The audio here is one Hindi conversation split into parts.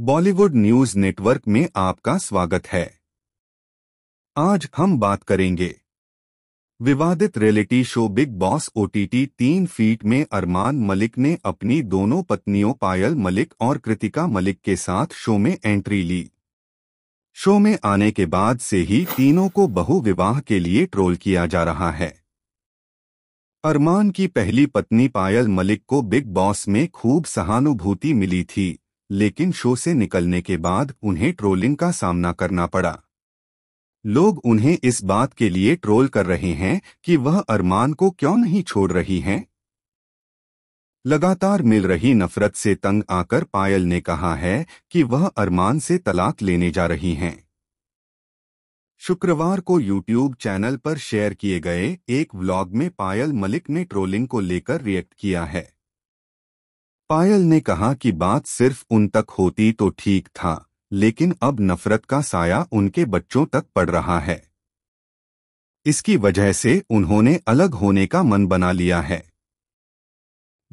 बॉलीवुड न्यूज नेटवर्क में आपका स्वागत है आज हम बात करेंगे विवादित reality show Bigg Boss OTT तीन फीट में अरमान मलिक ने अपनी दोनों पत्नियों पायल मलिक और कृतिका मलिक के साथ शो में एंट्री ली शो में आने के बाद से ही तीनों को बहु विवाह के लिए ट्रोल किया जा रहा है अरमान की पहली पत्नी पायल मलिक को बिग बॉस में खूब सहानुभूति मिली थी लेकिन शो से निकलने के बाद उन्हें ट्रोलिंग का सामना करना पड़ा लोग उन्हें इस बात के लिए ट्रोल कर रहे हैं कि वह अरमान को क्यों नहीं छोड़ रही हैं लगातार मिल रही नफरत से तंग आकर पायल ने कहा है कि वह अरमान से तलाक लेने जा रही हैं शुक्रवार को YouTube चैनल पर शेयर किए गए एक व्लॉग में पायल मलिक ने ट्रोलिंग को लेकर रिएक्ट किया है पायल ने कहा कि बात सिर्फ उन तक होती तो ठीक था लेकिन अब नफरत का साया उनके बच्चों तक पड़ रहा है इसकी वजह से उन्होंने अलग होने का मन बना लिया है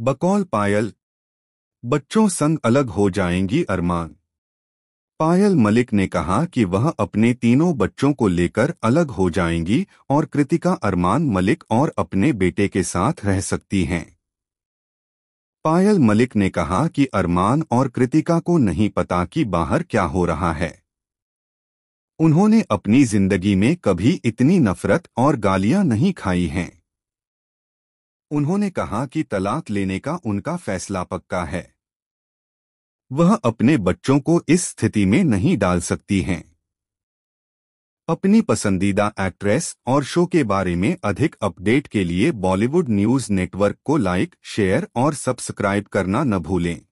बकौल पायल बच्चों संग अलग हो जाएंगी अरमान पायल मलिक ने कहा कि वह अपने तीनों बच्चों को लेकर अलग हो जाएंगी और कृतिका अरमान मलिक और अपने बेटे के साथ रह सकती हैं पायल मलिक ने कहा कि अरमान और कृतिका को नहीं पता कि बाहर क्या हो रहा है उन्होंने अपनी जिंदगी में कभी इतनी नफरत और गालियां नहीं खाई हैं उन्होंने कहा कि तलाक लेने का उनका फैसला पक्का है वह अपने बच्चों को इस स्थिति में नहीं डाल सकती हैं अपनी पसंदीदा एक्ट्रेस और शो के बारे में अधिक अपडेट के लिए बॉलीवुड न्यूज़ नेटवर्क को लाइक शेयर और सब्सक्राइब करना न भूलें